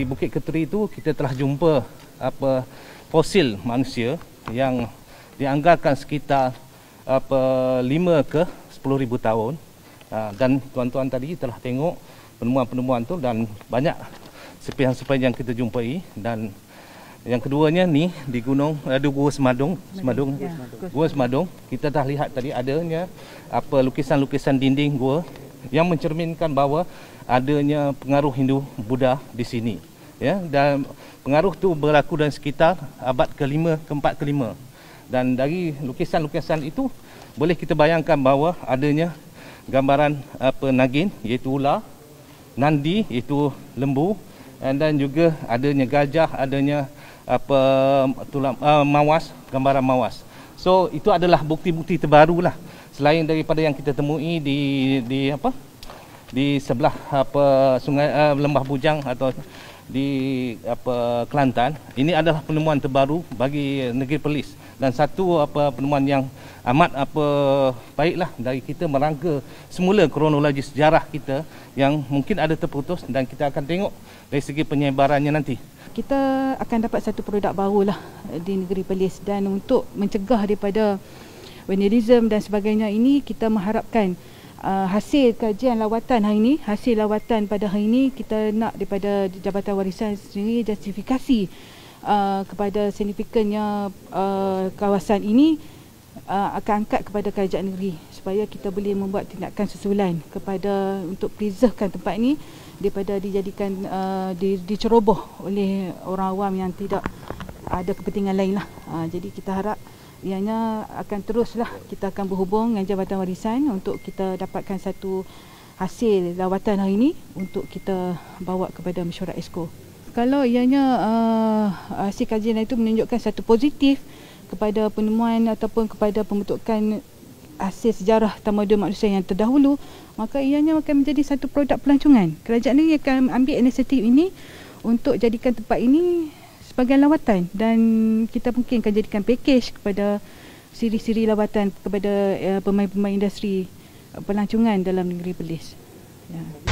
di Bukit Keteri itu kita telah jumpa apa fosil manusia yang dianggarkan sekitar apa 5 ke 10 ribu tahun ha, dan tuan-tuan tadi telah tengok penemuan-penemuan tu dan banyak sepihan-sepihan yang kita jumpai dan yang keduanya ni di gunung ada gua semadung ya, semadung gua semadung kita dah lihat tadi adanya apa lukisan-lukisan dinding gua yang mencerminkan bahawa adanya pengaruh Hindu Buddha di sini ya dan pengaruh tu berlaku dan sekitar abad ke-5 ke-4 ke-5 dan dari lukisan-lukisan itu boleh kita bayangkan bahawa adanya gambaran apa nagin iaitu ular nandi iaitu lembu eh, dan juga adanya gajah adanya apa tulang uh, eh, mawas gambaran mawas so itu adalah bukti-bukti terbaru lah selain daripada yang kita temui di di apa di sebelah apa sungai uh, lembah bujang atau di apa Kelantan. Ini adalah penemuan terbaru bagi negeri Perlis dan satu apa penemuan yang amat apa baiklah dari kita merangka semula kronologi sejarah kita yang mungkin ada terputus dan kita akan tengok dari segi penyebarannya nanti. Kita akan dapat satu produk barulah di negeri Perlis dan untuk mencegah daripada vandalism dan sebagainya ini kita mengharapkan uh, hasil kajian lawatan hari ini, hasil lawatan pada hari ini kita nak daripada Jabatan Warisan sendiri justifikasi uh, kepada signifikannya uh, kawasan ini uh, akan angkat kepada kerajaan negeri supaya kita boleh membuat tindakan susulan kepada untuk preservekan tempat ini daripada dijadikan uh, di, diceroboh oleh orang awam yang tidak ada kepentingan lain lah. Uh, jadi kita harap ianya akan teruslah kita akan berhubung dengan Jabatan Warisan untuk kita dapatkan satu hasil lawatan hari ini untuk kita bawa kepada mesyuarat Esco. Kalau ianya uh, hasil kajian itu menunjukkan satu positif kepada penemuan ataupun kepada pembentukan hasil sejarah tamadun manusia yang terdahulu, maka ianya akan menjadi satu produk pelancongan. Kerajaan ini akan ambil inisiatif ini untuk jadikan tempat ini sebagai lawatan dan kita mungkin akan jadikan pakej kepada siri-siri lawatan kepada uh, pemain-pemain industri eh, pelancongan dalam negeri Perlis. Ya. Yeah.